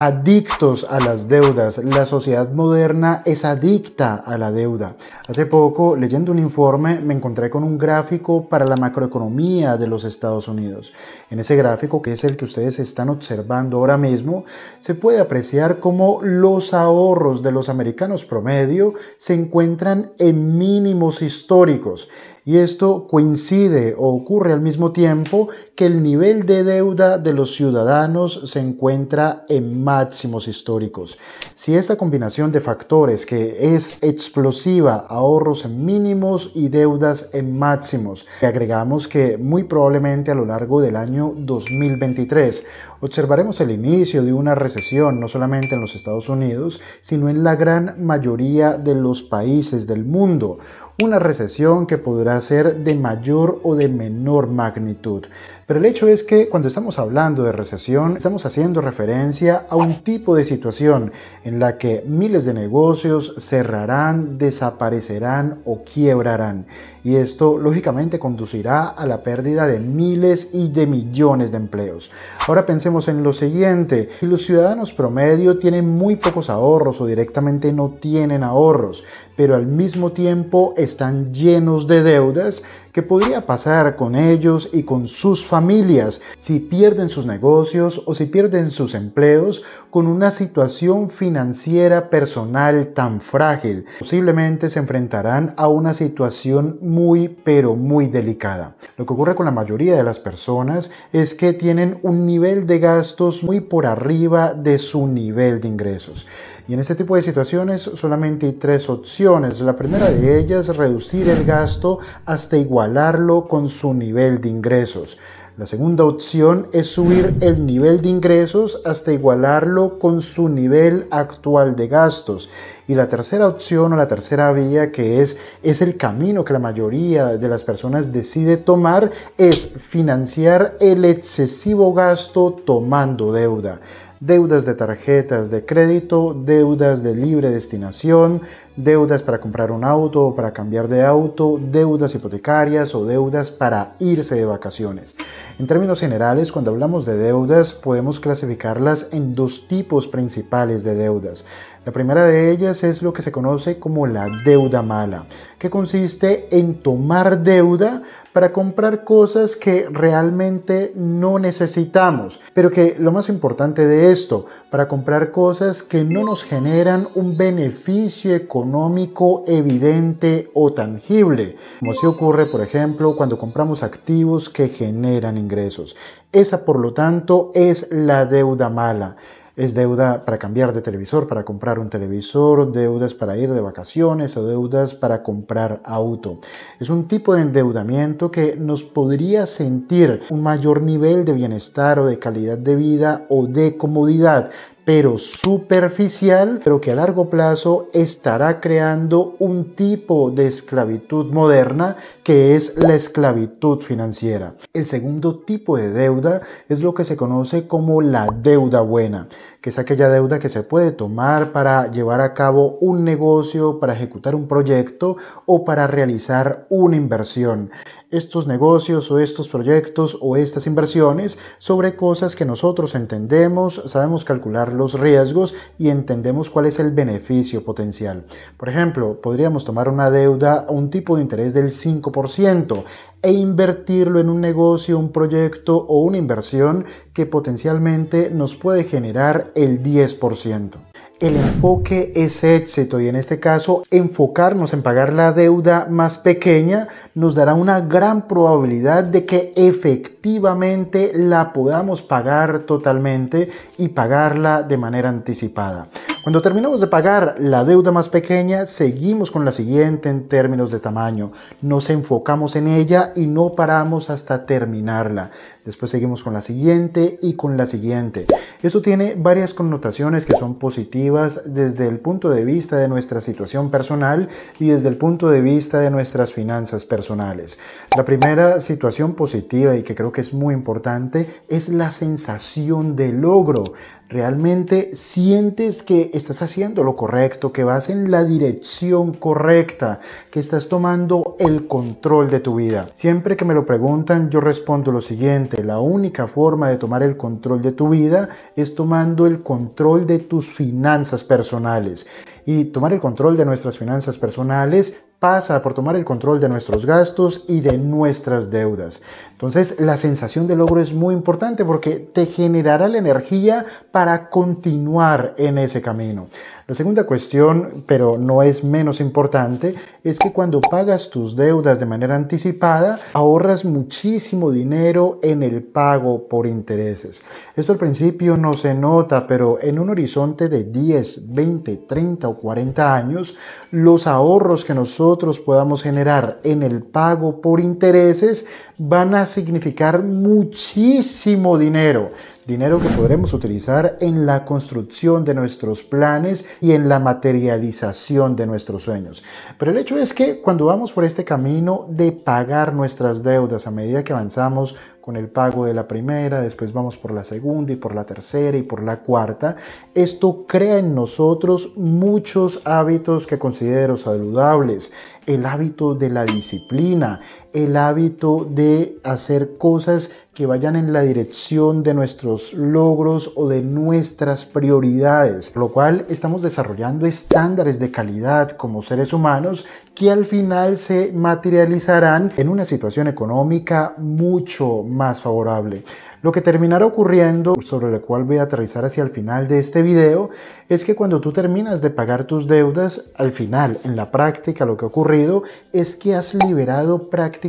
adictos a las deudas. La sociedad moderna es adicta a la deuda. Hace poco, leyendo un informe, me encontré con un gráfico para la macroeconomía de los Estados Unidos. En ese gráfico, que es el que ustedes están observando ahora mismo, se puede apreciar cómo los ahorros de los americanos promedio se encuentran en mínimos históricos y esto coincide o ocurre al mismo tiempo que el nivel de deuda de los ciudadanos se encuentra en máximos históricos. Si esta combinación de factores que es explosiva, ahorros en mínimos y deudas en máximos, agregamos que muy probablemente a lo largo del año 2023 observaremos el inicio de una recesión no solamente en los Estados Unidos, sino en la gran mayoría de los países del mundo una recesión que podrá ser de mayor o de menor magnitud, pero el hecho es que cuando estamos hablando de recesión, estamos haciendo referencia a un tipo de situación en la que miles de negocios cerrarán, desaparecerán o quiebrarán. Y esto lógicamente conducirá a la pérdida de miles y de millones de empleos. Ahora pensemos en lo siguiente. Si los ciudadanos promedio tienen muy pocos ahorros o directamente no tienen ahorros, pero al mismo tiempo están llenos de deudas, ¿qué podría pasar con ellos y con sus familias? familias si pierden sus negocios o si pierden sus empleos con una situación financiera personal tan frágil. Posiblemente se enfrentarán a una situación muy pero muy delicada. Lo que ocurre con la mayoría de las personas es que tienen un nivel de gastos muy por arriba de su nivel de ingresos. Y en este tipo de situaciones solamente hay tres opciones. La primera de ellas es reducir el gasto hasta igualarlo con su nivel de ingresos. La segunda opción es subir el nivel de ingresos hasta igualarlo con su nivel actual de gastos. Y la tercera opción o la tercera vía que es, es el camino que la mayoría de las personas decide tomar es financiar el excesivo gasto tomando deuda deudas de tarjetas de crédito, deudas de libre destinación, deudas para comprar un auto o para cambiar de auto, deudas hipotecarias o deudas para irse de vacaciones. En términos generales, cuando hablamos de deudas, podemos clasificarlas en dos tipos principales de deudas. La primera de ellas es lo que se conoce como la deuda mala, que consiste en tomar deuda para comprar cosas que realmente no necesitamos, pero que lo más importante de esto, para comprar cosas que no nos generan un beneficio económico evidente o tangible, como si ocurre por ejemplo cuando compramos activos que generan ingresos. Esa por lo tanto es la deuda mala es deuda para cambiar de televisor, para comprar un televisor, deudas para ir de vacaciones o deudas para comprar auto. Es un tipo de endeudamiento que nos podría sentir un mayor nivel de bienestar o de calidad de vida o de comodidad, pero superficial, pero que a largo plazo estará creando un tipo de esclavitud moderna que es la esclavitud financiera. El segundo tipo de deuda es lo que se conoce como la deuda buena, que es aquella deuda que se puede tomar para llevar a cabo un negocio, para ejecutar un proyecto o para realizar una inversión estos negocios o estos proyectos o estas inversiones sobre cosas que nosotros entendemos, sabemos calcular los riesgos y entendemos cuál es el beneficio potencial. Por ejemplo, podríamos tomar una deuda a un tipo de interés del 5% e invertirlo en un negocio, un proyecto o una inversión que potencialmente nos puede generar el 10%. El enfoque es éxito y en este caso enfocarnos en pagar la deuda más pequeña nos dará una gran probabilidad de que efectivamente la podamos pagar totalmente y pagarla de manera anticipada. Cuando terminamos de pagar la deuda más pequeña, seguimos con la siguiente en términos de tamaño. Nos enfocamos en ella y no paramos hasta terminarla. Después seguimos con la siguiente y con la siguiente. Esto tiene varias connotaciones que son positivas desde el punto de vista de nuestra situación personal y desde el punto de vista de nuestras finanzas personales. La primera situación positiva y que creo que es muy importante es la sensación de logro realmente sientes que estás haciendo lo correcto, que vas en la dirección correcta, que estás tomando el control de tu vida. Siempre que me lo preguntan, yo respondo lo siguiente, la única forma de tomar el control de tu vida es tomando el control de tus finanzas personales. Y tomar el control de nuestras finanzas personales pasa por tomar el control de nuestros gastos y de nuestras deudas. Entonces, la sensación de logro es muy importante porque te generará la energía para continuar en ese camino. La segunda cuestión, pero no es menos importante, es que cuando pagas tus deudas de manera anticipada, ahorras muchísimo dinero en el pago por intereses. Esto al principio no se nota, pero en un horizonte de 10, 20, 30 o 40 años, los ahorros que nosotros podamos generar en el pago por intereses van a significar muchísimo dinero. Dinero que podremos utilizar en la construcción de nuestros planes y en la materialización de nuestros sueños. Pero el hecho es que cuando vamos por este camino de pagar nuestras deudas a medida que avanzamos con el pago de la primera, después vamos por la segunda y por la tercera y por la cuarta. Esto crea en nosotros muchos hábitos que considero saludables. El hábito de la disciplina, el hábito de hacer cosas que vayan en la dirección de nuestros logros o de nuestras prioridades, por lo cual estamos desarrollando estándares de calidad como seres humanos que al final se materializarán en una situación económica mucho más favorable. Lo que terminará ocurriendo, sobre lo cual voy a aterrizar hacia el final de este video, es que cuando tú terminas de pagar tus deudas, al final, en la práctica, lo que ha ocurrido es que has liberado prácticamente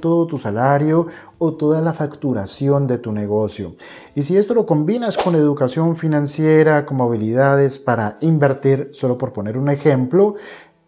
todo tu salario o toda la facturación de tu negocio. Y si esto lo combinas con educación financiera, como habilidades para invertir, solo por poner un ejemplo,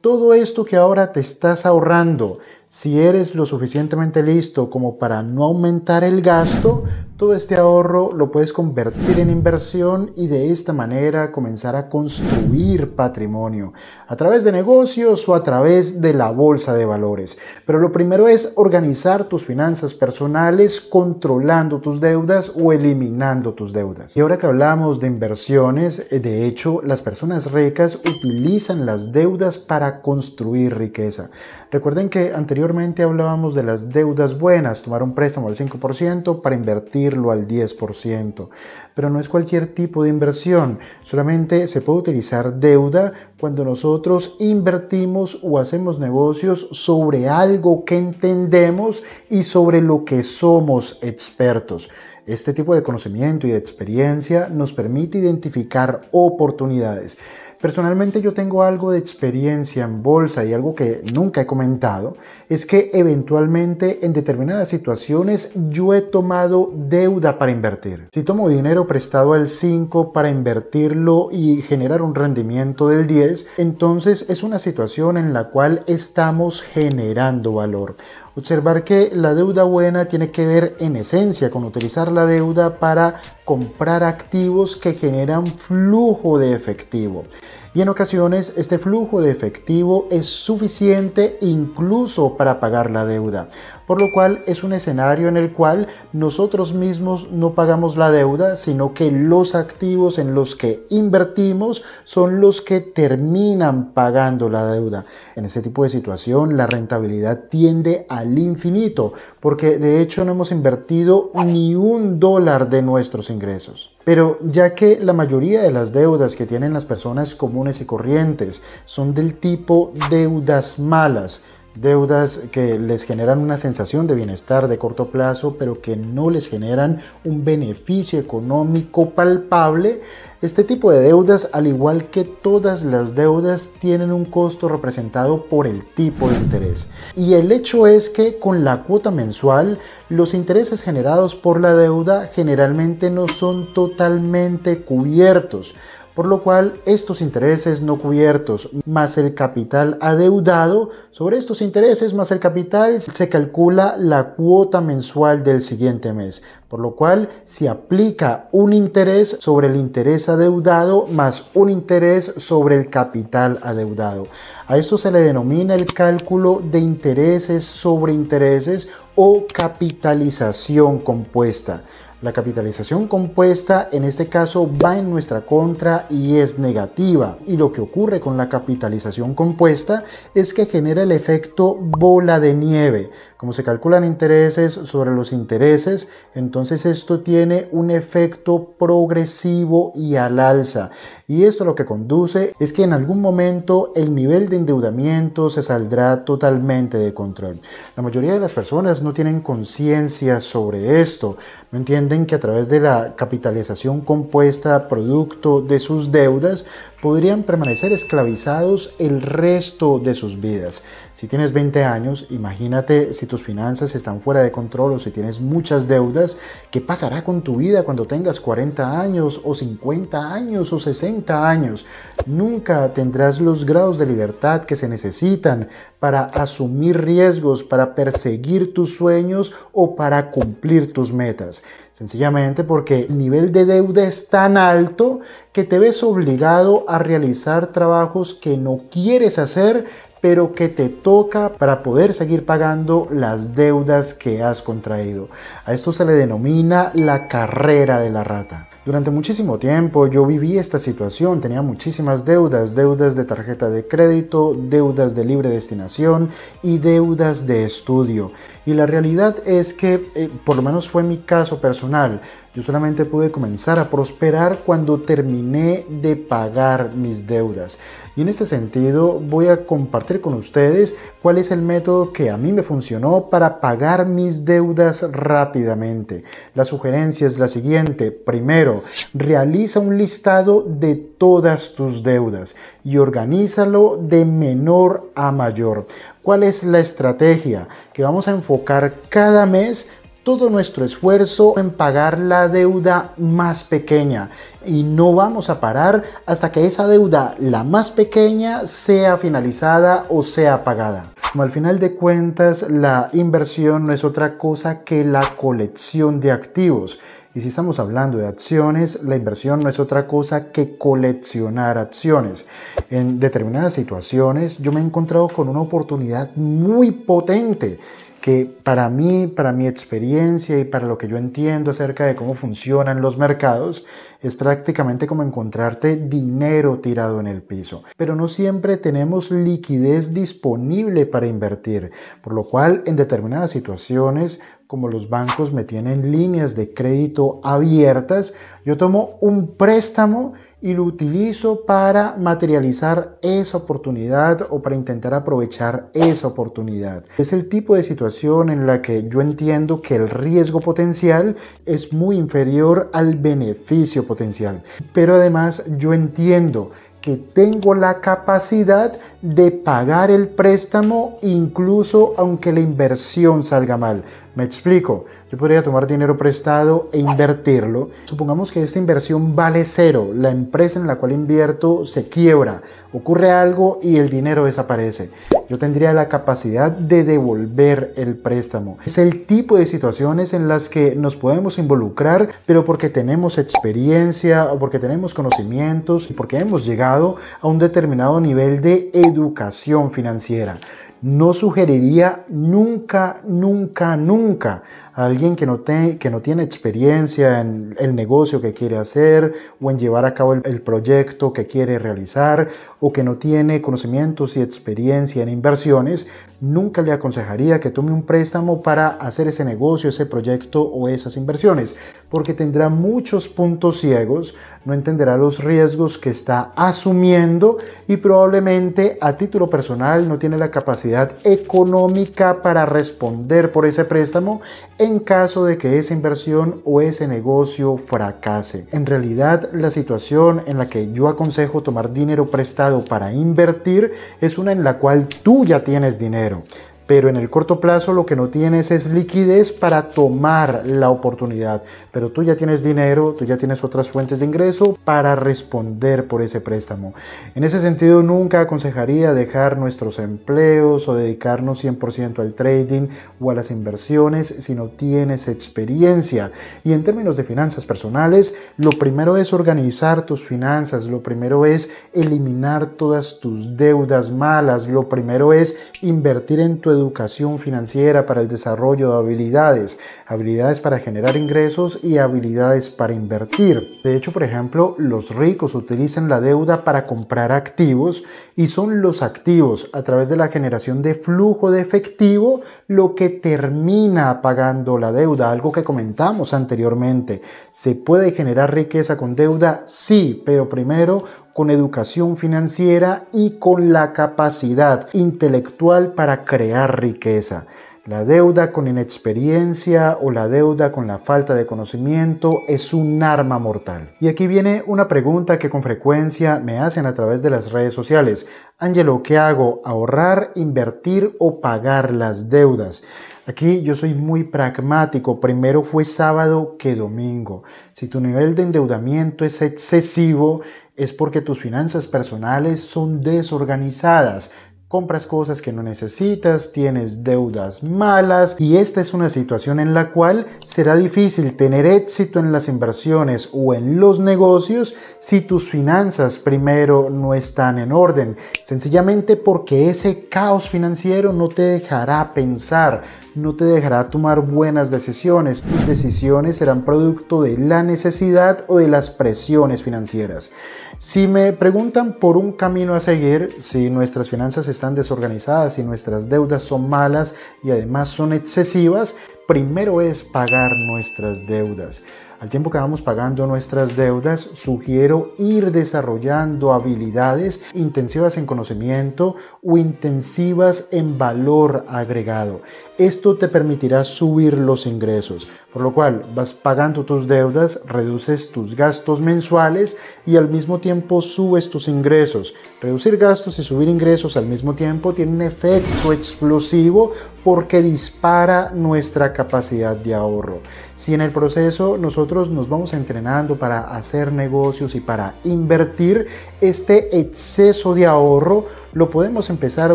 todo esto que ahora te estás ahorrando, si eres lo suficientemente listo como para no aumentar el gasto, todo este ahorro lo puedes convertir en inversión y de esta manera comenzar a construir patrimonio a través de negocios o a través de la bolsa de valores. Pero lo primero es organizar tus finanzas personales controlando tus deudas o eliminando tus deudas. Y ahora que hablamos de inversiones, de hecho las personas ricas utilizan las deudas para construir riqueza. Recuerden que anteriormente Anteriormente hablábamos de las deudas buenas, tomar un préstamo al 5% para invertirlo al 10%, pero no es cualquier tipo de inversión, solamente se puede utilizar deuda cuando nosotros invertimos o hacemos negocios sobre algo que entendemos y sobre lo que somos expertos. Este tipo de conocimiento y de experiencia nos permite identificar oportunidades. Personalmente yo tengo algo de experiencia en bolsa y algo que nunca he comentado es que eventualmente en determinadas situaciones yo he tomado deuda para invertir. Si tomo dinero prestado al 5 para invertirlo y generar un rendimiento del 10, entonces es una situación en la cual estamos generando valor. Observar que la deuda buena tiene que ver en esencia con utilizar la deuda para comprar activos que generan flujo de efectivo y en ocasiones este flujo de efectivo es suficiente incluso para pagar la deuda por lo cual es un escenario en el cual nosotros mismos no pagamos la deuda, sino que los activos en los que invertimos son los que terminan pagando la deuda. En este tipo de situación la rentabilidad tiende al infinito, porque de hecho no hemos invertido ni un dólar de nuestros ingresos. Pero ya que la mayoría de las deudas que tienen las personas comunes y corrientes son del tipo deudas malas, Deudas que les generan una sensación de bienestar de corto plazo, pero que no les generan un beneficio económico palpable. Este tipo de deudas, al igual que todas las deudas, tienen un costo representado por el tipo de interés. Y el hecho es que con la cuota mensual, los intereses generados por la deuda generalmente no son totalmente cubiertos por lo cual estos intereses no cubiertos más el capital adeudado, sobre estos intereses más el capital se calcula la cuota mensual del siguiente mes, por lo cual se aplica un interés sobre el interés adeudado más un interés sobre el capital adeudado. A esto se le denomina el cálculo de intereses sobre intereses o capitalización compuesta. La capitalización compuesta en este caso va en nuestra contra y es negativa. Y lo que ocurre con la capitalización compuesta es que genera el efecto bola de nieve. Como se calculan intereses sobre los intereses, entonces esto tiene un efecto progresivo y al alza. Y esto lo que conduce es que en algún momento el nivel de endeudamiento se saldrá totalmente de control. La mayoría de las personas no tienen conciencia sobre esto. No entienden que a través de la capitalización compuesta producto de sus deudas podrían permanecer esclavizados el resto de sus vidas. Si tienes 20 años, imagínate si tus finanzas están fuera de control o si tienes muchas deudas, ¿qué pasará con tu vida cuando tengas 40 años o 50 años o 60 años? Nunca tendrás los grados de libertad que se necesitan para asumir riesgos, para perseguir tus sueños o para cumplir tus metas. Sencillamente porque el nivel de deuda es tan alto que te ves obligado a realizar trabajos que no quieres hacer pero que te toca para poder seguir pagando las deudas que has contraído. A esto se le denomina la carrera de la rata. Durante muchísimo tiempo yo viví esta situación, tenía muchísimas deudas, deudas de tarjeta de crédito, deudas de libre destinación y deudas de estudio. Y la realidad es que, eh, por lo menos fue mi caso personal, yo solamente pude comenzar a prosperar cuando terminé de pagar mis deudas. Y en este sentido voy a compartir con ustedes cuál es el método que a mí me funcionó para pagar mis deudas rápidamente. La sugerencia es la siguiente. Primero, realiza un listado de todas tus deudas y organízalo de menor a mayor. ¿Cuál es la estrategia? Que vamos a enfocar cada mes todo nuestro esfuerzo en pagar la deuda más pequeña y no vamos a parar hasta que esa deuda, la más pequeña, sea finalizada o sea pagada. Como al final de cuentas, la inversión no es otra cosa que la colección de activos y si estamos hablando de acciones, la inversión no es otra cosa que coleccionar acciones. En determinadas situaciones yo me he encontrado con una oportunidad muy potente que para mí, para mi experiencia y para lo que yo entiendo acerca de cómo funcionan los mercados, es prácticamente como encontrarte dinero tirado en el piso. Pero no siempre tenemos liquidez disponible para invertir, por lo cual en determinadas situaciones como los bancos me tienen líneas de crédito abiertas, yo tomo un préstamo y lo utilizo para materializar esa oportunidad o para intentar aprovechar esa oportunidad. Es el tipo de situación en la que yo entiendo que el riesgo potencial es muy inferior al beneficio potencial. Pero además yo entiendo que tengo la capacidad de pagar el préstamo incluso aunque la inversión salga mal. Me explico, yo podría tomar dinero prestado e invertirlo. Supongamos que esta inversión vale cero, la empresa en la cual invierto se quiebra, ocurre algo y el dinero desaparece. Yo tendría la capacidad de devolver el préstamo. Es el tipo de situaciones en las que nos podemos involucrar, pero porque tenemos experiencia o porque tenemos conocimientos y porque hemos llegado a un determinado nivel de educación financiera no sugeriría nunca, nunca, nunca alguien que no, que no tiene experiencia en el negocio que quiere hacer o en llevar a cabo el proyecto que quiere realizar o que no tiene conocimientos y experiencia en inversiones, nunca le aconsejaría que tome un préstamo para hacer ese negocio, ese proyecto o esas inversiones, porque tendrá muchos puntos ciegos, no entenderá los riesgos que está asumiendo y probablemente a título personal no tiene la capacidad económica para responder por ese préstamo en caso de que esa inversión o ese negocio fracase. En realidad, la situación en la que yo aconsejo tomar dinero prestado para invertir es una en la cual tú ya tienes dinero pero en el corto plazo lo que no tienes es liquidez para tomar la oportunidad. Pero tú ya tienes dinero, tú ya tienes otras fuentes de ingreso para responder por ese préstamo. En ese sentido, nunca aconsejaría dejar nuestros empleos o dedicarnos 100% al trading o a las inversiones si no tienes experiencia. Y en términos de finanzas personales, lo primero es organizar tus finanzas, lo primero es eliminar todas tus deudas malas, lo primero es invertir en tu educación educación financiera, para el desarrollo de habilidades, habilidades para generar ingresos y habilidades para invertir. De hecho, por ejemplo, los ricos utilizan la deuda para comprar activos y son los activos a través de la generación de flujo de efectivo lo que termina pagando la deuda, algo que comentamos anteriormente. ¿Se puede generar riqueza con deuda? Sí, pero primero con educación financiera y con la capacidad intelectual para crear riqueza. La deuda con inexperiencia o la deuda con la falta de conocimiento es un arma mortal. Y aquí viene una pregunta que con frecuencia me hacen a través de las redes sociales. Ángelo, ¿qué hago? ¿Ahorrar, invertir o pagar las deudas? Aquí yo soy muy pragmático. Primero fue sábado que domingo. Si tu nivel de endeudamiento es excesivo, es porque tus finanzas personales son desorganizadas, compras cosas que no necesitas, tienes deudas malas y esta es una situación en la cual será difícil tener éxito en las inversiones o en los negocios si tus finanzas primero no están en orden, sencillamente porque ese caos financiero no te dejará pensar no te dejará tomar buenas decisiones. Tus decisiones serán producto de la necesidad o de las presiones financieras. Si me preguntan por un camino a seguir, si nuestras finanzas están desorganizadas, si nuestras deudas son malas y además son excesivas, primero es pagar nuestras deudas. Al tiempo que vamos pagando nuestras deudas, sugiero ir desarrollando habilidades intensivas en conocimiento o intensivas en valor agregado. Esto te permitirá subir los ingresos, por lo cual vas pagando tus deudas, reduces tus gastos mensuales y al mismo tiempo subes tus ingresos. Reducir gastos y subir ingresos al mismo tiempo tiene un efecto explosivo porque dispara nuestra capacidad de ahorro. Si en el proceso nosotros nos vamos entrenando para hacer negocios y para invertir, este exceso de ahorro lo podemos empezar a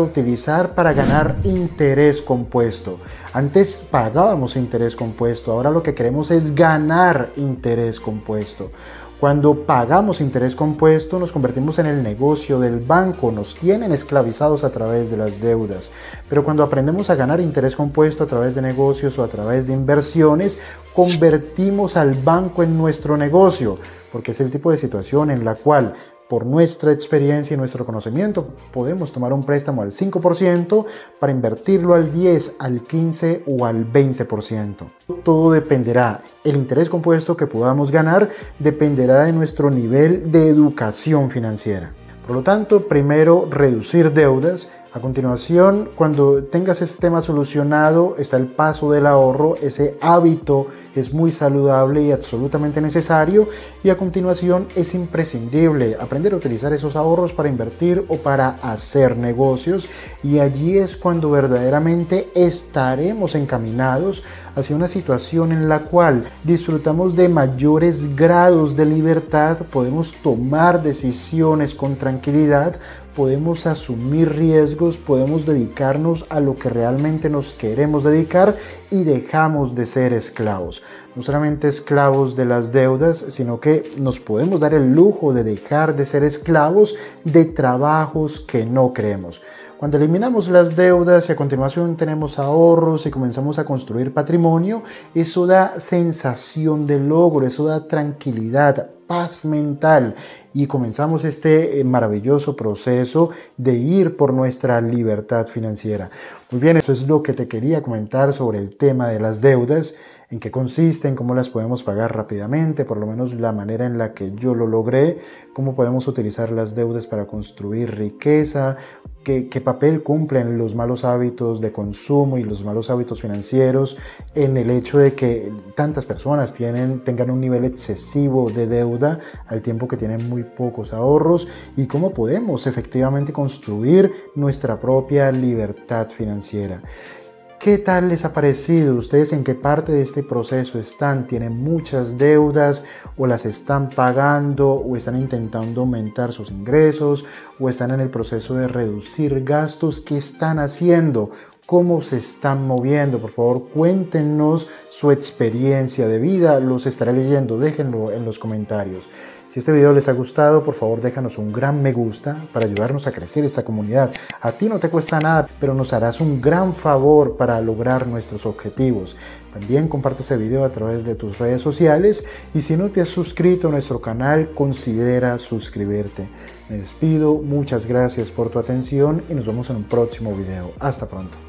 utilizar para ganar interés compuesto. Antes pagábamos interés compuesto, ahora lo que queremos es ganar interés compuesto. Cuando pagamos interés compuesto nos convertimos en el negocio del banco, nos tienen esclavizados a través de las deudas. Pero cuando aprendemos a ganar interés compuesto a través de negocios o a través de inversiones, convertimos al banco en nuestro negocio, porque es el tipo de situación en la cual por nuestra experiencia y nuestro conocimiento, podemos tomar un préstamo al 5% para invertirlo al 10, al 15 o al 20%. Todo dependerá. El interés compuesto que podamos ganar dependerá de nuestro nivel de educación financiera. Por lo tanto, primero reducir deudas, a continuación, cuando tengas este tema solucionado, está el paso del ahorro, ese hábito es muy saludable y absolutamente necesario y a continuación es imprescindible aprender a utilizar esos ahorros para invertir o para hacer negocios y allí es cuando verdaderamente estaremos encaminados hacia una situación en la cual disfrutamos de mayores grados de libertad, podemos tomar decisiones con tranquilidad, podemos asumir riesgos, podemos dedicarnos a lo que realmente nos queremos dedicar y dejamos de ser esclavos. No solamente esclavos de las deudas, sino que nos podemos dar el lujo de dejar de ser esclavos de trabajos que no creemos. Cuando eliminamos las deudas y a continuación tenemos ahorros y comenzamos a construir patrimonio, eso da sensación de logro, eso da tranquilidad, paz mental y comenzamos este eh, maravilloso proceso de ir por nuestra libertad financiera. Muy bien, eso es lo que te quería comentar sobre el tema de las deudas en qué consisten, cómo las podemos pagar rápidamente, por lo menos la manera en la que yo lo logré, cómo podemos utilizar las deudas para construir riqueza, qué, qué, papel cumplen los malos hábitos de consumo y los malos hábitos financieros en el hecho de que tantas personas tienen, tengan un nivel excesivo de deuda al tiempo que tienen muy pocos ahorros y cómo podemos efectivamente construir nuestra propia libertad financiera. ¿Qué tal les ha parecido? ¿Ustedes en qué parte de este proceso están? ¿Tienen muchas deudas o las están pagando o están intentando aumentar sus ingresos o están en el proceso de reducir gastos? ¿Qué están haciendo? cómo se están moviendo. Por favor, cuéntenos su experiencia de vida. Los estaré leyendo. Déjenlo en los comentarios. Si este video les ha gustado, por favor déjanos un gran me gusta para ayudarnos a crecer esta comunidad. A ti no te cuesta nada, pero nos harás un gran favor para lograr nuestros objetivos. También comparte este video a través de tus redes sociales y si no te has suscrito a nuestro canal, considera suscribirte. Me despido, muchas gracias por tu atención y nos vemos en un próximo video. Hasta pronto.